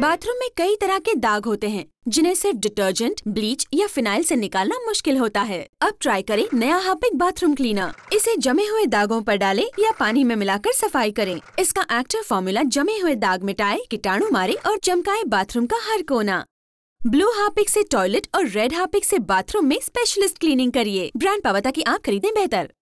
bathroom में कई तरह के दाग होते हैं जिन्हें सिर्फ डिटर्जेंट ब्लीच या फिनाइल से निकालना मुश्किल होता है अब ट्राई करें नया हापिक बाथरूम क्लीनर इसे जमे हुए दागों पर डालें या पानी में मिलाकर सफाई करें इसका एक्टिव फॉर्मूला जमे हुए दाग मिटाए कीटाणु मारे और चमकाए बाथरूम का हर कोना ब्लू हार्पिक ऐसी टॉयलेट और रेड हार्पिक ऐसी बाथरूम में स्पेशलिस्ट क्लीनिंग करिए ब्रांड पावता की आप खरीदें बेहतर